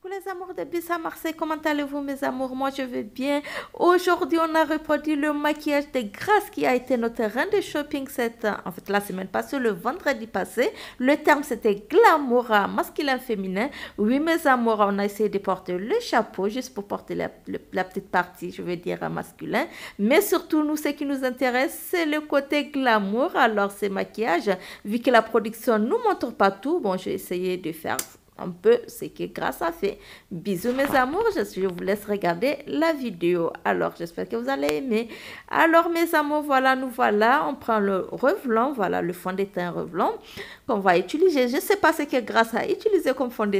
Coucou les amours de Bis Marseille, comment allez-vous mes amours Moi je vais bien. Aujourd'hui on a reproduit le maquillage de grâce qui a été notre terrain de shopping cette, en fait la semaine passée, le vendredi passé. Le terme c'était glamour masculin féminin. Oui mes amours, on a essayé de porter le chapeau juste pour porter la, petite partie, je veux dire masculin. Mais surtout nous, ce qui nous intéresse, c'est le côté glamour. Alors ces maquillage, vu que la production nous montre pas tout, bon j'ai essayé de faire un peu ce que grâce à fait. Bisous mes amours, je, vous laisse regarder la vidéo. Alors, j'espère que vous allez aimer. Alors mes amours, voilà, nous voilà, on prend le revelant, voilà le fond de teint revelant qu'on va utiliser. Je sais pas ce que grâce à utiliser comme fond de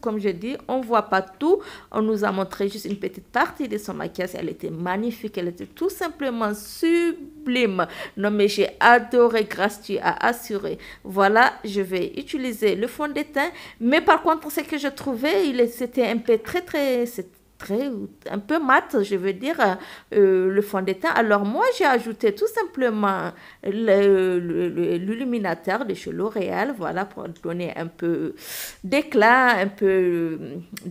comme je dis, on voit pas tout. On nous a montré juste une petite partie de son maquillage. Elle était magnifique, elle était tout simplement sublime. Non mais j'ai adoré, grâce tu as assuré. Voilà, je vais utiliser le fond de mais mais par contre, ce que je trouvais, c'était un peu très, très, très, un peu mat, je veux dire, euh, le fond teint. Alors moi, j'ai ajouté tout simplement l'illuminateur de chez L'Oréal, voilà, pour donner un peu d'éclat, un peu de,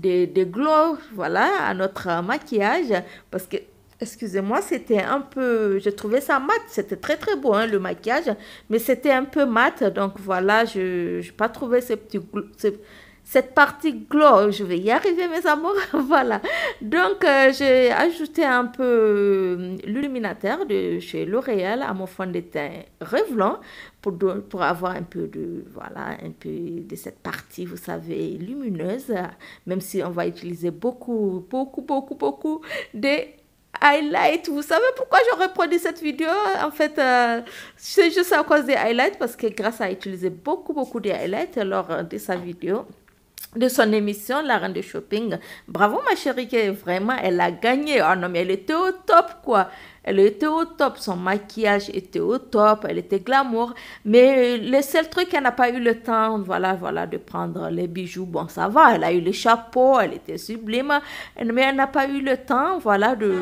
euh, de glow, voilà, à notre maquillage, parce que excusez-moi, c'était un peu, j'ai trouvé ça mat, c'était très très beau hein, le maquillage, mais c'était un peu mat, donc voilà, je n'ai pas trouvé ce petit, cette partie glow, je vais y arriver mes amours, voilà. Donc euh, j'ai ajouté un peu euh, l'illuminateur de chez L'Oréal à mon fond de teint Revlon pour, pour avoir un peu de voilà un peu de cette partie vous savez lumineuse même si on va utiliser beaucoup beaucoup beaucoup beaucoup des Highlight, Vous savez pourquoi j'aurais produit cette vidéo En fait, euh, c'est juste à cause des highlights parce que Grâce à utiliser beaucoup, beaucoup des highlights lors euh, de sa vidéo de son émission La Reine de Shopping. Bravo ma chérie, vraiment, elle a gagné. Oh non, mais elle était au top quoi. Elle était au top, son maquillage était au top, elle était glamour. Mais le seul truc, elle n'a pas eu le temps, voilà, voilà, de prendre les bijoux. Bon, ça va, elle a eu les chapeaux, elle était sublime, mais elle n'a pas eu le temps, voilà, de,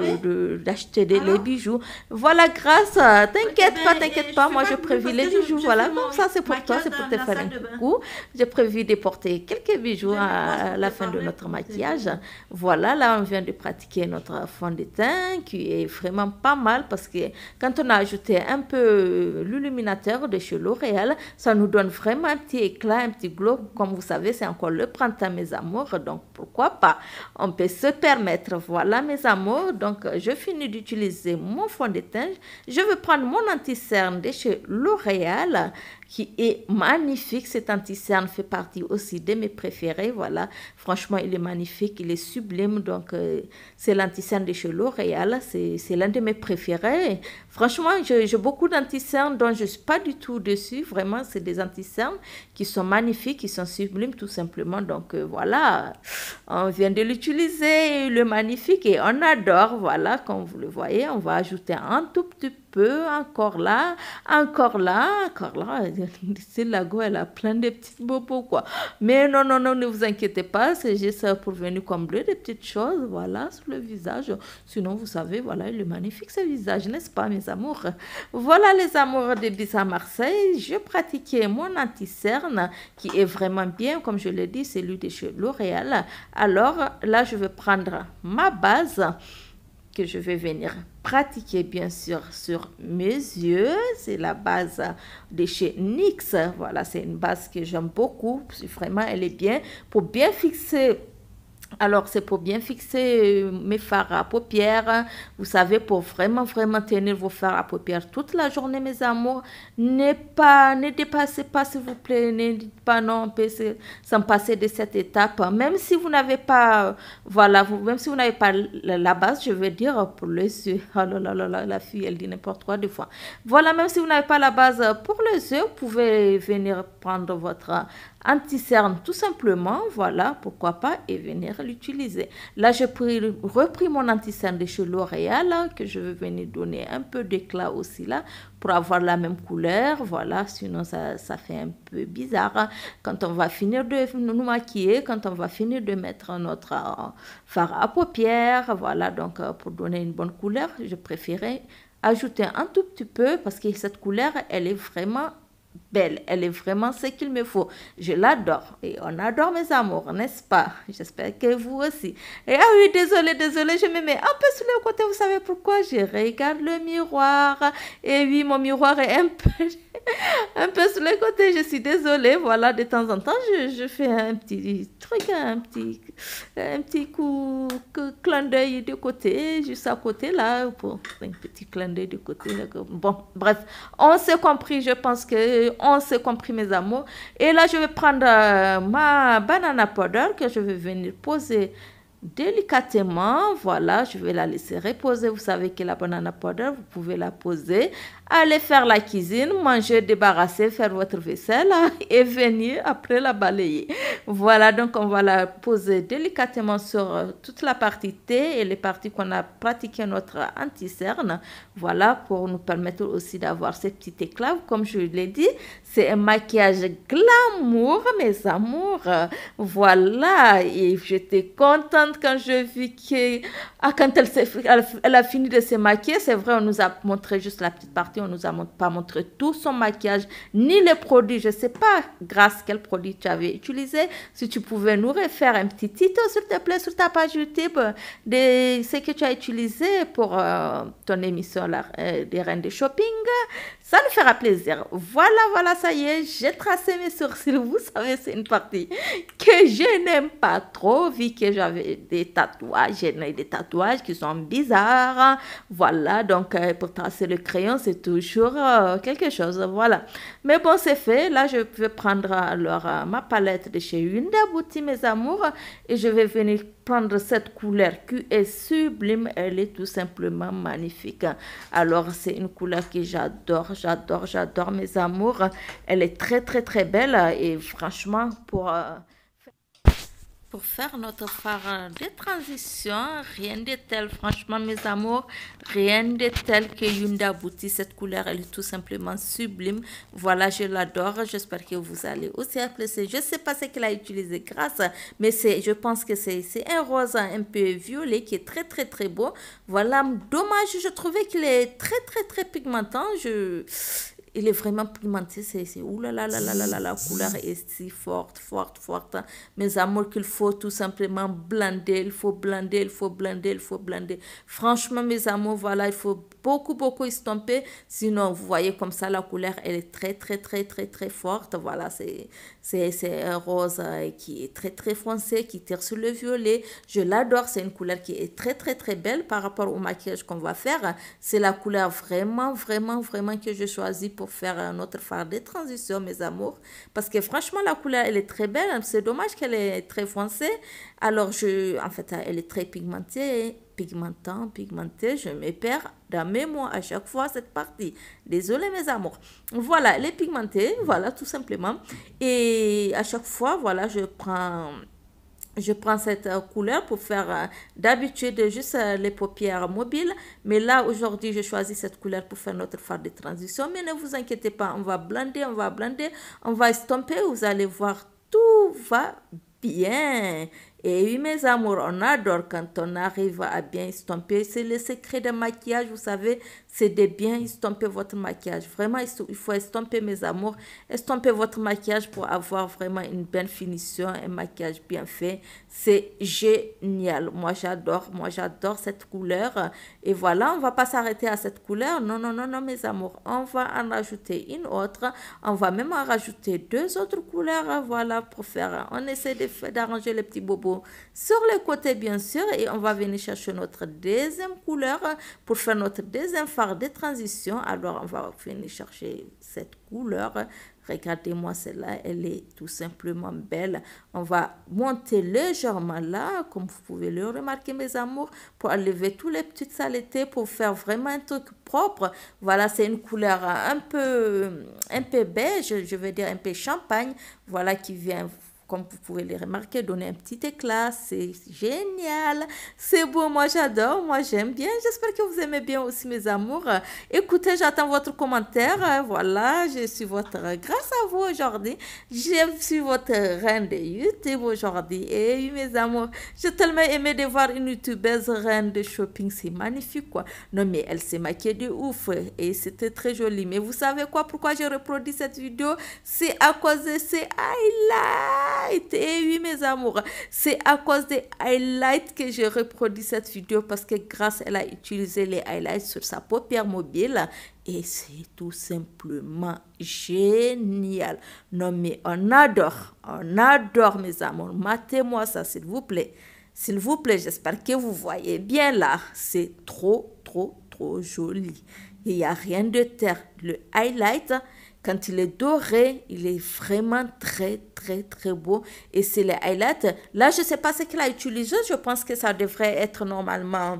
ah d'acheter les bijoux. Voilà, grâce, à... t'inquiète pas, ben, t'inquiète pas, moi je prévu les bijoux, voilà, comme ça c'est pour toi, c'est pour te faire un coup. J'ai prévu de porter quelques bijoux à, à la fin de notre maquillage. Voilà, là on vient de pratiquer notre fond de teint qui est vraiment pas mal parce que quand on a ajouté un peu euh, l'illuminateur de chez L'Oréal, ça nous donne vraiment un petit éclat, un petit glow. Comme vous savez, c'est encore le printemps, mes amours. Donc, pourquoi pas On peut se permettre. Voilà, mes amours. Donc, je finis d'utiliser mon fond de teint. Je vais prendre mon anti-cerne de chez L'Oréal qui est magnifique. Cet anti-cerne fait partie aussi de mes préférés. Voilà, franchement, il est magnifique, il est sublime. Donc, euh, c'est l'anti-cerne de chez L'Oréal. C'est l'un de mes préféré. Franchement, j'ai beaucoup d'anticernes dont je ne suis pas du tout dessus. Vraiment, c'est des anticernes qui sont magnifiques, qui sont sublimes tout simplement. Donc euh, voilà, on vient de l'utiliser, le magnifique, et on adore. Voilà, comme vous le voyez, on va ajouter un tout petit peu peu, encore là, encore là, encore là. go elle a plein de petits bobos, quoi. Mais non, non, non, ne vous inquiétez pas, c'est juste pour venir combler des petites choses, voilà, sur le visage. Sinon, vous savez, voilà, il est magnifique ce visage, n'est-ce pas, mes amours? Voilà, les amours de Bis à Marseille. Je pratiquais mon anti-cerne qui est vraiment bien, comme je l'ai dit, celui de chez L'Oréal. Alors là, je vais prendre ma base que je vais venir pratiquer bien sûr sur mes yeux. C'est la base de chez NYX. Voilà, c'est une base que j'aime beaucoup. Vraiment, elle est bien pour bien fixer alors, c'est pour bien fixer euh, mes fards à paupières. Vous savez, pour vraiment, vraiment tenir vos fards à paupières toute la journée, mes amours. Ne, pas, ne dépassez pas, s'il vous plaît. Ne dites pas non, sans passer de cette étape. Même si vous n'avez pas, voilà, vous, même si vous n'avez pas la base, je veux dire, pour les yeux. Oh là là là là, la fille, elle dit n'importe quoi des fois. Voilà, même si vous n'avez pas la base pour les yeux, vous pouvez venir prendre votre euh, anti-cerne tout simplement. Voilà, pourquoi pas, et venir l'utiliser. Là, j'ai repris mon anti-cerne de chez L'Oréal, que je vais venir donner un peu d'éclat aussi là, pour avoir la même couleur. Voilà, sinon ça, ça fait un peu bizarre. Hein. Quand on va finir de nous maquiller, quand on va finir de mettre notre euh, fard à paupières, voilà, donc euh, pour donner une bonne couleur, je préférais ajouter un tout petit peu parce que cette couleur, elle est vraiment belle. Elle est vraiment ce qu'il me faut. Je l'adore. Et on adore mes amours, n'est-ce pas J'espère que vous aussi. Et ah oui, désolé, désolé, je me mets un peu sur le côté. Vous savez pourquoi Je regarde le miroir. Et oui, mon miroir est un peu... un peu sur le côté, je suis désolée. Voilà, de temps en temps, je, je fais un petit truc, un petit, un petit coup, clin d'œil de côté, juste à côté, là, pour un petit clin d'œil de côté. bon, bref, on s'est compris, je pense que on s'est compris, mes amours. Et là, je vais prendre euh, ma banana powder que je vais venir poser délicatement. Voilà, je vais la laisser reposer. Vous savez que la banana powder, vous pouvez la poser allez faire la cuisine, manger, débarrasser, faire votre vaisselle hein, et venir après la balayer. Voilà, donc on va la poser délicatement sur euh, toute la partie T et les parties qu'on a pratiqué notre anti-cerne. Voilà, pour nous permettre aussi d'avoir cette petite éclave. Comme je l'ai dit, c'est un maquillage glamour, mes amours. Voilà, et j'étais contente quand je vis que, ah, quand elle, elle, a fini de se maquiller, c'est vrai, on nous a montré juste la petite partie on nous a pas montré tout son maquillage, ni les produits. Je ne sais pas, grâce quel produit tu avais utilisé. Si tu pouvais nous refaire un petit titre, s'il te plaît, sur ta page YouTube, de ce que tu as utilisé pour euh, ton émission la, euh, des Reines de Shopping. Ça nous fera plaisir. Voilà, voilà, ça y est, j'ai tracé mes sourcils. Vous savez, c'est une partie que je n'aime pas trop, vu que j'avais des tatouages. J'ai des tatouages qui sont bizarres. Voilà, donc euh, pour tracer le crayon, c'est toujours euh, quelque chose. Voilà. Mais bon, c'est fait. Là, je vais prendre alors euh, ma palette de chez Beauty, mes amours, et je vais venir cette couleur qui est sublime, elle est tout simplement magnifique. Alors c'est une couleur que j'adore, j'adore, j'adore mes amours. Elle est très très très belle et franchement pour... Euh, pour faire notre part de transition. Rien de tel, franchement, mes amours, rien de tel que Yunda Bouti. Cette couleur, elle est tout simplement sublime. Voilà, je l'adore. J'espère que vous allez aussi apprécier. Je ne sais pas ce qu'elle a utilisé grâce, mais je pense que c'est un rose un peu violet qui est très, très, très beau. Voilà, dommage, je trouvais qu'il est très, très, très pigmentant. Je, il est vraiment pigmenté. C'est, Ouh là là là là là là, la couleur est si forte, forte, forte. Hein. Mes amours, qu'il faut tout simplement blinder, il faut blinder, il faut blinder, il faut blinder. Franchement, mes amours, voilà, il faut beaucoup, beaucoup estomper. Sinon, vous voyez comme ça, la couleur, elle est très, très, très, très, très forte. Voilà, c'est, c'est un rose euh, qui est très, très foncé, qui tire sur le violet. Je l'adore, c'est une couleur qui est très, très, très belle par rapport au maquillage qu'on va faire. C'est la couleur vraiment, vraiment, vraiment que je choisis pour pour faire autre phare de transition, mes amours. Parce que franchement, la couleur, elle est très belle. Hein. C'est dommage qu'elle est très foncée. Alors, je, en fait, elle est très pigmentée pigmentant, pigmentée. je me perds dans mes mots à chaque fois cette partie. désolé mes amours. Voilà, elle les pigmentée. voilà tout simplement. Et à chaque fois, voilà, je prends je prends cette euh, couleur pour faire euh, d'habitude juste euh, les paupières mobiles. Mais là, aujourd'hui, je choisis cette couleur pour faire notre phare de transition. Mais ne vous inquiétez pas, on va blander, on va blander, on va estomper. Vous allez voir, tout va bien. Et oui, mes amours, on adore quand on arrive à bien estomper. C'est le secret de maquillage, vous savez, c'est de bien estomper votre maquillage. Vraiment, il faut estomper mes amours, estomper votre maquillage pour avoir vraiment une belle finition, un maquillage bien fait. C'est génial. Moi, j'adore. Moi, j'adore cette couleur. Et voilà, on va pas s'arrêter à cette couleur. Non, non, non, non, mes amours. On va en rajouter une autre. On va même en rajouter deux autres couleurs. Voilà, pour faire. On essaie d'arranger les petits bobos sur les côtés, bien sûr. Et on va venir chercher notre deuxième couleur pour faire notre deuxième des transitions Alors, on va venir chercher cette couleur. Regardez-moi celle-là, elle est tout simplement belle. On va monter légèrement là, comme vous pouvez le remarquer, mes amours, pour enlever toutes les petites saletés, pour faire vraiment un truc propre. Voilà, c'est une couleur un peu, un peu beige, je veux dire un peu champagne, voilà, qui vient comme vous pouvez les remarquer, donner un petit éclat. C'est génial. C'est beau. Moi, j'adore. Moi, j'aime bien. J'espère que vous aimez bien aussi, mes amours. Écoutez, j'attends votre commentaire. Euh, voilà, je suis votre, grâce à vous aujourd'hui, je suis votre reine de YouTube aujourd'hui. Et oui, mes amours, j'ai tellement aimé de voir une youtubeuse reine de shopping. C'est magnifique, quoi. Non, mais elle s'est maquillée de ouf. Et c'était très joli. Mais vous savez quoi? Pourquoi j'ai reproduit cette vidéo? C'est à cause de ces là et oui, mes amours, c'est à cause des highlights que j'ai reproduit cette vidéo parce que grâce, elle a utilisé les highlights sur sa paupière mobile. Et c'est tout simplement génial. Non, mais on adore, on adore, mes amours. Matez-moi ça, s'il vous plaît. S'il vous plaît, j'espère que vous voyez bien là. C'est trop, trop, trop joli. Il n'y a rien de terre. Le highlight, quand il est doré, il est vraiment très, très, très beau. Et c'est les highlight. Là, je ne sais pas ce qu'il a utilisé. Je pense que ça devrait être normalement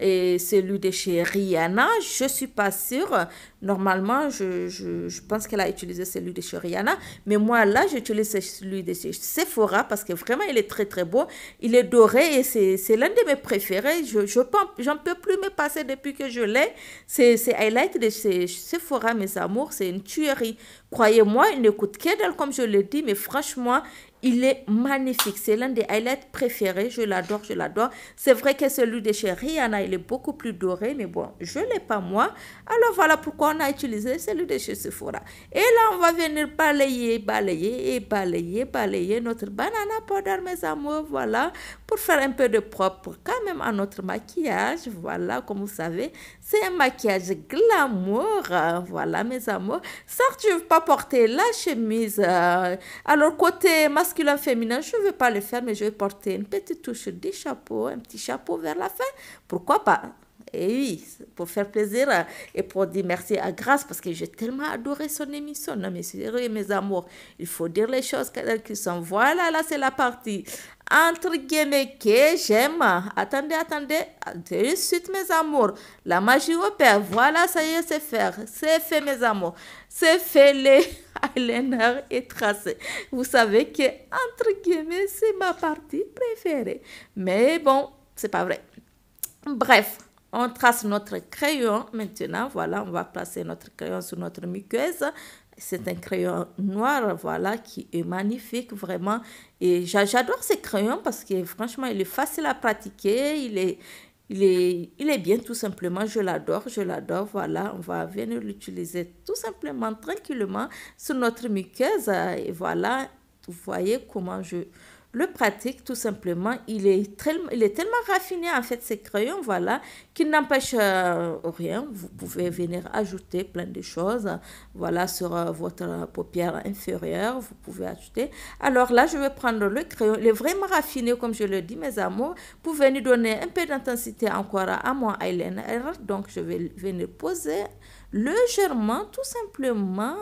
et celui de chez Rihanna. Je suis pas sûre. Normalement, je, je, pense qu'elle a utilisé celui de chez Rihanna. Mais moi, là, j'utilise celui de chez Sephora parce que vraiment, il est très, très beau. Il est doré et c'est l'un de mes préférés. Je j'en peux plus me passer depuis que je l'ai. C'est highlight de chez Sephora, mes amours. C'est une tuerie. Croyez-moi, il ne coûte qu'elle, comme je le dis. Mais franchement, il est magnifique. C'est l'un des highlights préférés. Je l'adore, je l'adore. C'est vrai que celui de chez Rihanna, il est beaucoup plus doré, mais bon, je ne l'ai pas moi. Alors voilà pourquoi on a utilisé celui de chez Sephora. Et là, on va venir balayer, balayer et balayer, balayer notre banana powder, mes amours. Voilà, pour faire un peu de propre quand même à notre maquillage. Voilà, comme vous savez, c'est un maquillage glamour. Voilà, mes amours. Certes, tu ne veux pas porter la chemise. Euh, alors, côté masque, la féminin, je ne veux pas le faire, mais je vais porter une petite touche de chapeau, un petit chapeau vers la fin. Pourquoi pas et eh oui, pour faire plaisir et pour dire merci à Grâce, parce que j'ai tellement adoré son émission. Non, mes vrai, mes amours, il faut dire les choses qu'elles sont. Voilà, là, c'est la partie entre guillemets que j'aime. Attendez, attendez. De suite, mes amours. La magie opère. Voilà, ça y est, c'est fait. C'est fait, mes amours. C'est fait, les eyeliner est tracé. Vous savez que, entre guillemets, c'est ma partie préférée. Mais bon, c'est pas vrai. Bref, on trace notre crayon. Maintenant, voilà, on va placer notre crayon sur notre muqueuse. C'est un crayon noir, voilà, qui est magnifique, vraiment. Et j'adore ce crayon parce que, franchement, il est facile à pratiquer. Il est il est, bien tout simplement, je l'adore, je l'adore, voilà, on va venir l'utiliser tout simplement, tranquillement, sur notre muqueuse, et voilà, vous voyez comment je, le pratique tout simplement. Il est, il est tellement raffiné en fait ces crayons, voilà, qu'il n'empêche euh, rien. Vous pouvez venir ajouter plein de choses, voilà, sur euh, votre paupière inférieure, vous pouvez ajouter. Alors là, je vais prendre le crayon, il est vraiment raffiné comme je le dis mes amours, pour venir donner un peu d'intensité encore à mon eyeliner. Donc je vais venir poser légèrement, tout simplement,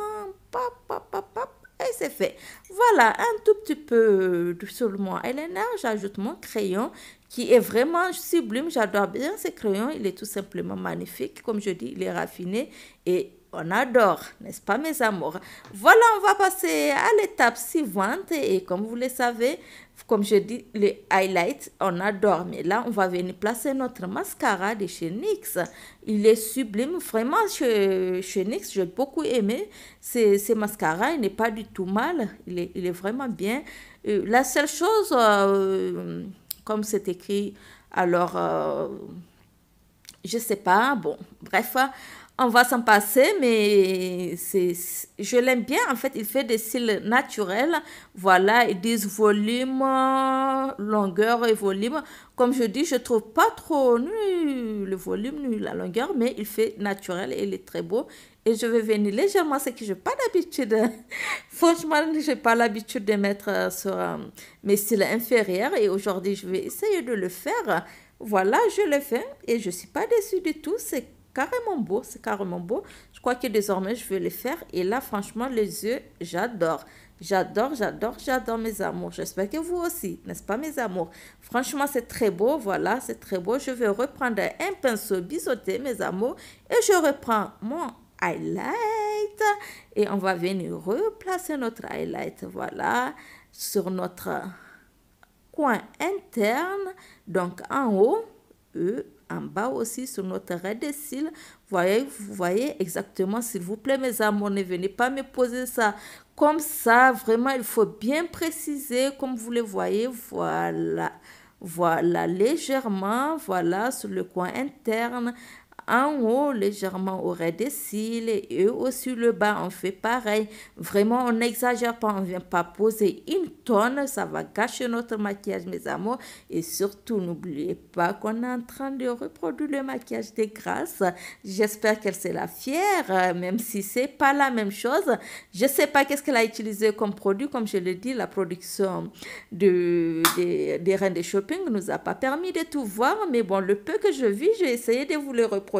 et c'est fait. Voilà, un tout petit peu euh, sur moi, Elena. J'ajoute mon crayon qui est vraiment sublime. J'adore bien ce crayon. Il est tout simplement magnifique. Comme je dis, il est raffiné et on adore, n'est-ce pas mes amours Voilà, on va passer à l'étape suivante et comme vous le savez, comme je dis, les highlights, on adore. Mais là, on va venir placer notre mascara de chez NYX. Il est sublime, vraiment, chez, NYX, j'ai beaucoup aimé ces, ces mascaras. Il n'est pas du tout mal, il est, vraiment bien. Euh, la seule chose, euh, comme c'est écrit, alors... Euh, je ne sais pas, bon, bref, on va s'en passer, mais c'est, je l'aime bien. En fait, il fait des cils naturels. Voilà, ils disent volume, longueur et volume. Comme je dis, je trouve pas trop le volume, ni la longueur, mais il fait naturel et il est très beau. Et je vais venir légèrement, ce que je n'ai pas l'habitude. Franchement, je n'ai pas l'habitude de mettre sur euh, mes cils inférieurs. Et aujourd'hui, je vais essayer de le faire. Voilà, je le fais et je ne suis pas déçue du tout. C'est carrément beau, c'est carrément beau. Je crois que désormais, je vais les faire. Et là, franchement, les yeux, j'adore. J'adore, j'adore, j'adore mes amours. J'espère que vous aussi, n'est-ce pas mes amours Franchement, c'est très beau, voilà, c'est très beau. Je vais reprendre un pinceau biseauté, mes amours, et je reprends mon highlight. Et on va venir replacer notre highlight, voilà, sur notre coin interne, donc en haut, e, en bas aussi sur notre redessil. Voyez, vous voyez exactement, s'il vous plaît, mes amours, ne venez pas me poser ça comme ça. Vraiment, il faut bien préciser, comme vous le voyez, voilà. Voilà, légèrement, voilà, sur le coin interne, en haut légèrement au des cils et aussi le bas on fait pareil. Vraiment on n'exagère pas, on vient pas poser une tonne, ça va gâcher notre maquillage mes amours et surtout n'oubliez pas qu'on est en train de reproduire le maquillage des grâces. J'espère qu'elle la fière même si c'est pas la même chose. Je sais pas qu'est-ce qu'elle a utilisé comme produit comme je l'ai dit la production de, des des reines de shopping nous a pas permis de tout voir mais bon le peu que je vis, j'ai essayé de vous le reproduire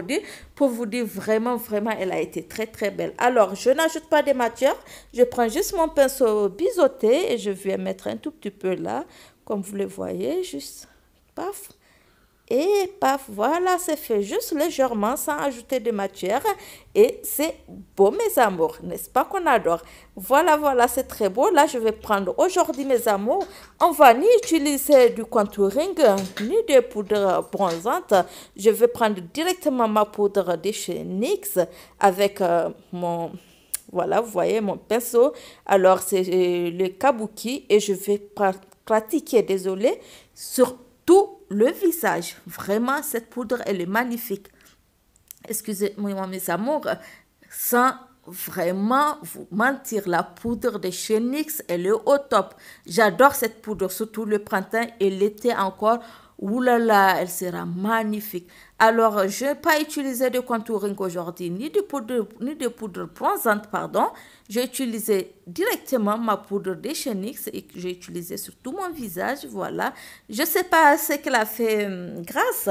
pour vous dire vraiment, vraiment, elle a été très, très belle. Alors, je n'ajoute pas de matière. Je prends juste mon pinceau biseauté et je vais mettre un tout petit peu là, comme vous le voyez, juste paf et paf, voilà, c'est fait juste légèrement sans ajouter de matière et c'est beau mes amours, n'est-ce pas qu'on adore Voilà, voilà, c'est très beau. Là, je vais prendre aujourd'hui mes amours, on va ni utiliser du contouring ni de poudre bronzante. Je vais prendre directement ma poudre de chez NYX avec euh, mon voilà, vous voyez mon pinceau. Alors, c'est euh, le kabuki et je vais pratiquer, désolé, sur tout le visage. Vraiment, cette poudre, elle est magnifique. Excusez-moi mes amours, sans vraiment vous mentir, la poudre de Chenix, elle est au top. J'adore cette poudre, surtout le printemps et l'été encore. Ouh là là, elle sera magnifique. Alors, je n'ai pas utilisé de contouring aujourd'hui, ni de poudre, ni de poudre bronzante, pardon. J'ai utilisé directement ma poudre de Chenix et j'ai utilisé sur tout mon visage, voilà. Je ne sais pas ce qu'elle a fait euh, grâce.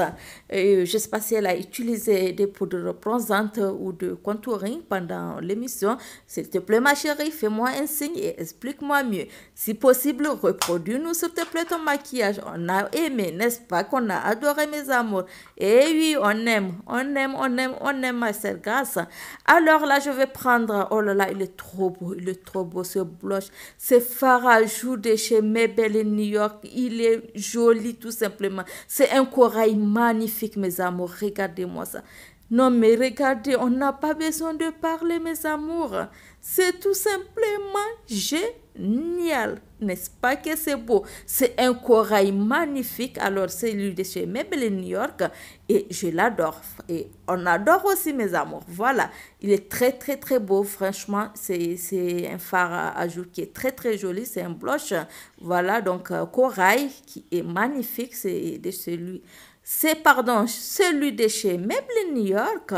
je ne sais pas si elle a utilisé des poudres bronzantes ou de contouring pendant l'émission. S'il te plaît, ma chérie, fais-moi un signe et explique-moi mieux. Si possible, reproduis-nous, s'il te plaît, ton maquillage. On a aimé, n'est-ce pas qu'on a adoré, mes amours. Et oui, on aime, on aime, on aime, on aime ma sergasse. Alors là, je vais prendre, oh là là, il est trop beau, il est trop beau ce blush. C'est Farajou de chez Maybelline New York. Il est joli tout simplement. C'est un corail magnifique, mes amours. Regardez-moi ça. Non, mais regardez, on n'a pas besoin de parler, mes amours. C'est tout simplement génial n'est-ce pas que c'est beau C'est un corail magnifique. Alors, c'est lui de chez Meuble New York et je l'adore. Et on adore aussi mes amours. Voilà, il est très, très, très beau. Franchement, c'est un phare à, jour qui est très, très joli. C'est un blush. Voilà, donc euh, corail qui est magnifique. C'est de celui, c'est pardon, celui de chez Meuble New York.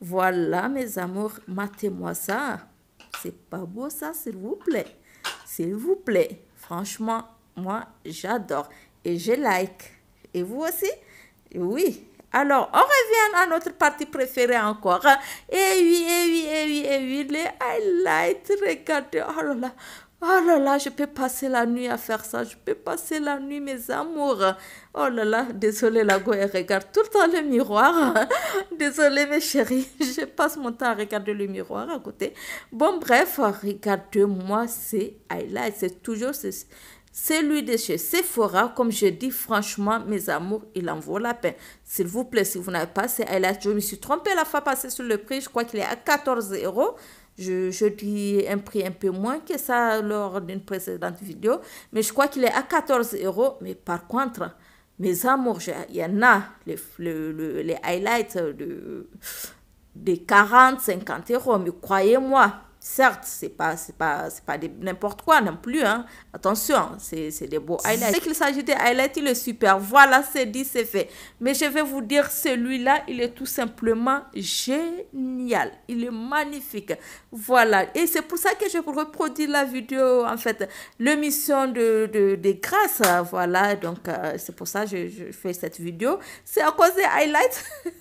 Voilà, mes amours, matez-moi ça. C'est pas beau ça, s'il vous plaît s'il vous plaît. Franchement, moi, j'adore. Et je like. Et vous aussi Oui. Alors, on revient à notre partie préférée encore. et hein. eh oui, et eh oui, et eh oui, et oui, les highlights. Regardez, oh là là, Oh là là, je peux passer la nuit à faire ça, je peux passer la nuit, mes amours. Oh là là, désolée, la go, regarde tout le temps le miroir. désolée, mes chéris, je passe mon temps à regarder le miroir à côté. Bon, bref, regardez moi c'est highlights. c'est toujours celui de chez Sephora, comme je dis franchement, mes amours, il en vaut la peine. S'il vous plaît, si vous n'avez pas, ces highlights. Je me suis trompée la fois passée sur le prix, je crois qu'il est à 14 euros. Je, dis un prix un peu moins que ça lors d'une précédente vidéo, mais je crois qu'il est à 14 euros. Mais par contre, mes amours, il y en a les, les highlights de, de 40, 50 euros. Mais croyez-moi, Certes, c'est pas, c'est pas, c'est pas n'importe quoi non plus. Hein. Attention, c'est, c'est des beaux highlights. C'est qu'il s'agit des highlights, il est super. Voilà, c'est dit, c'est fait. Mais je vais vous dire, celui-là, il est tout simplement génial. Il est magnifique. Voilà. Et c'est pour ça que je reproduis la vidéo, en fait, l'émission de, de, grâce. Voilà. Donc, euh, c'est pour ça que je, je fais cette vidéo. C'est à cause des highlights.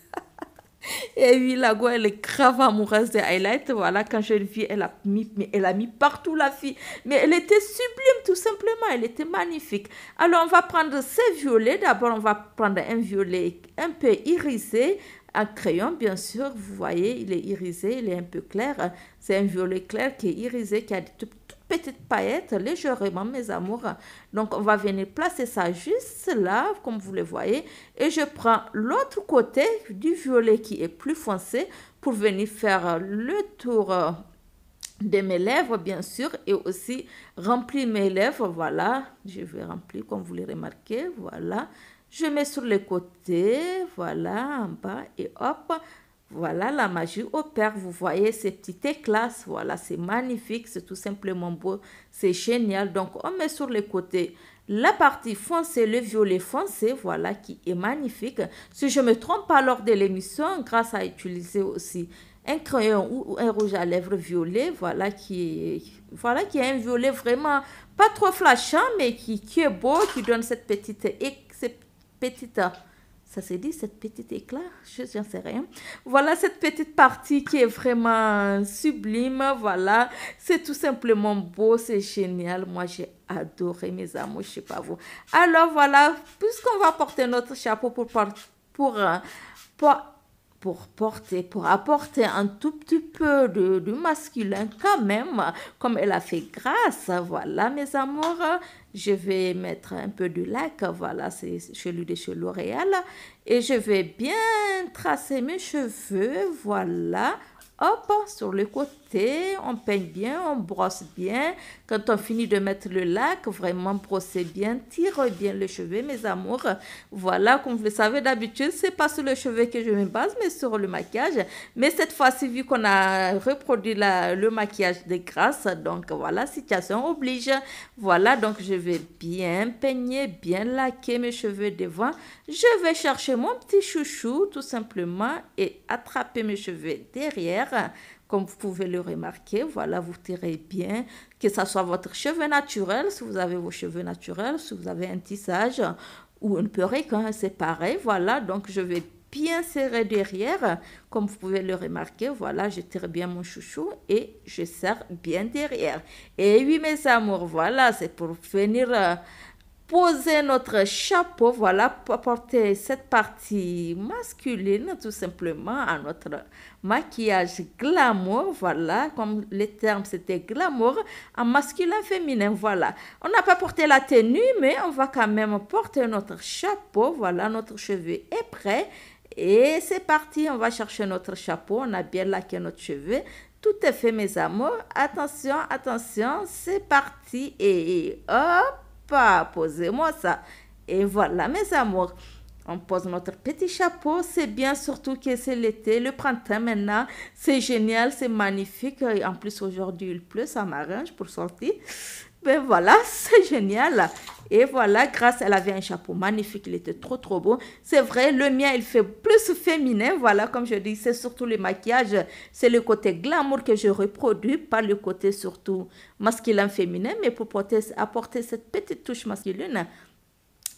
Et oui, la go, elle est grave amoureuse des Highlight. Voilà, quand je le vis, elle a mis, elle a mis partout la fille. Mais elle était sublime, tout simplement. Elle était magnifique. Alors, on va prendre ces violets. D'abord, on va prendre un violet un peu irisé un crayon, bien sûr, vous voyez, il est irisé, il est un peu clair. C'est un violet clair qui est irisé, qui a des tout petite paillette légèrement, mes amours. Donc, on va venir placer ça juste là, comme vous le voyez. Et je prends l'autre côté du violet qui est plus foncé pour venir faire le tour euh, de mes lèvres, bien sûr, et aussi remplir mes lèvres. Voilà, je vais remplir comme vous le remarquez. Voilà, je mets sur les côtés, voilà, en bas, et hop, voilà, la magie opère. Vous voyez ces petites éclats. Voilà, c'est magnifique. C'est tout simplement beau. C'est génial. Donc, on met sur les côtés la partie foncée, le violet foncé, voilà, qui est magnifique. Si je me trompe pas lors de l'émission, grâce à utiliser aussi un crayon ou un rouge à lèvres violet, voilà, qui est, voilà, qui est un violet vraiment pas trop flashant, mais qui, qui est beau, qui donne cette petite, cette petite ça s'est dit, cette petite éclat, je n'en sais rien. Voilà cette petite partie qui est vraiment sublime, voilà. C'est tout simplement beau, c'est génial. Moi, j'ai adoré mes amours, je ne sais pas vous. Alors voilà, puisqu'on va porter notre chapeau pour, pour, euh, pour, pour porter, pour apporter un tout petit peu de, de, masculin quand même, comme elle a fait grâce. Voilà, mes amours, je vais mettre un peu de lac, voilà, c'est celui de chez L'Oréal, et je vais bien tracer mes cheveux, voilà, hop, sur le côté on peigne bien, on brosse bien. Quand on finit de mettre le lac, vraiment brossez bien, tire bien le cheveu, mes amours. Voilà, comme vous le savez d'habitude, c'est pas sur le cheveu que je me base, mais sur le maquillage. Mais cette fois-ci, vu qu'on a reproduit le maquillage de grâce, donc voilà, situation oblige. Voilà, donc je vais bien peigner, bien laquer mes cheveux devant. Je vais chercher mon petit chouchou, tout simplement, et attraper mes cheveux derrière. Comme vous pouvez le remarquer, voilà, vous tirez bien, que ce soit votre cheveu naturel, si vous avez vos cheveux naturels, si vous avez un tissage ou une perruque, hein, c'est pareil, voilà, donc je vais bien serrer derrière, comme vous pouvez le remarquer, voilà, je tire bien mon chouchou et je serre bien derrière. Et oui, mes amours, voilà, c'est pour finir... Euh, poser notre chapeau, voilà, pour porter cette partie masculine tout simplement à notre maquillage glamour, voilà, comme les termes c'était glamour, en masculin, féminin, voilà. On n'a pas porté la tenue, mais on va quand même porter notre chapeau, voilà, notre cheveu est prêt. Et c'est parti, on va chercher notre chapeau, on a bien laqué notre cheveu. Tout est fait, mes amours. Attention, attention, c'est parti et hop posez-moi ça. Et voilà, mes amours. On pose notre petit chapeau, c'est bien, surtout que c'est l'été, le printemps maintenant, c'est génial, c'est magnifique. Et en plus, aujourd'hui, il pleut, ça m'arrange pour sortir. Ben voilà, c'est génial. Et voilà, Grâce, elle avait un chapeau magnifique, il était trop trop beau. C'est vrai, le mien, il fait plus féminin, voilà, comme je dis, c'est surtout le maquillage, c'est le côté glamour que je reproduis, pas le côté surtout masculin féminin, mais pour apporter cette petite touche masculine,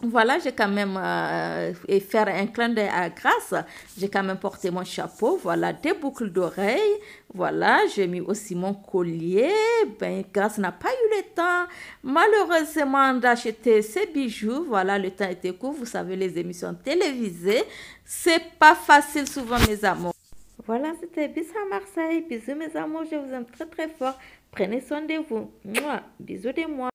voilà, j'ai quand même, fait euh, faire un clin d'œil à grâce, j'ai quand même porté mon chapeau, voilà, des boucles d'oreilles, voilà, j'ai mis aussi mon collier, ben, grâce n'a pas eu le temps, malheureusement, d'acheter ses bijoux, voilà, le temps était court, vous savez, les émissions télévisées, c'est pas facile souvent, mes amours. Voilà, c'était Bis à Marseille, bisous mes amours, je vous aime très très fort, prenez soin de vous, Moi, bisous de moi.